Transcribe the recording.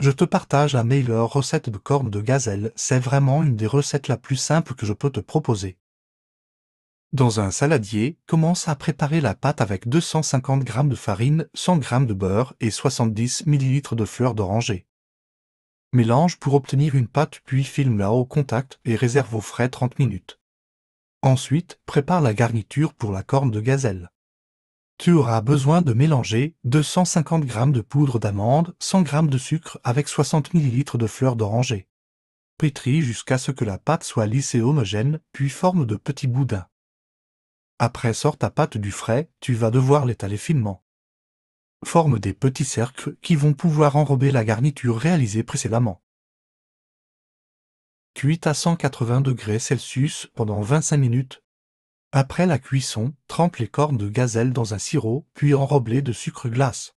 Je te partage la meilleure recette de corne de gazelle, c'est vraiment une des recettes la plus simple que je peux te proposer. Dans un saladier, commence à préparer la pâte avec 250 g de farine, 100 g de beurre et 70 ml de fleur d'oranger. Mélange pour obtenir une pâte puis filme la au contact et réserve au frais 30 minutes. Ensuite, prépare la garniture pour la corne de gazelle. Tu auras besoin de mélanger 250 g de poudre d'amande, 100 g de sucre avec 60 ml de fleur d'oranger. Pétris jusqu'à ce que la pâte soit lisse et homogène, puis forme de petits boudins. Après sors ta pâte du frais, tu vas devoir l'étaler finement. Forme des petits cercles qui vont pouvoir enrober la garniture réalisée précédemment. Cuite à 180 degrés Celsius pendant 25 minutes, après la cuisson, trempe les cornes de gazelle dans un sirop, puis enroblez de sucre glace.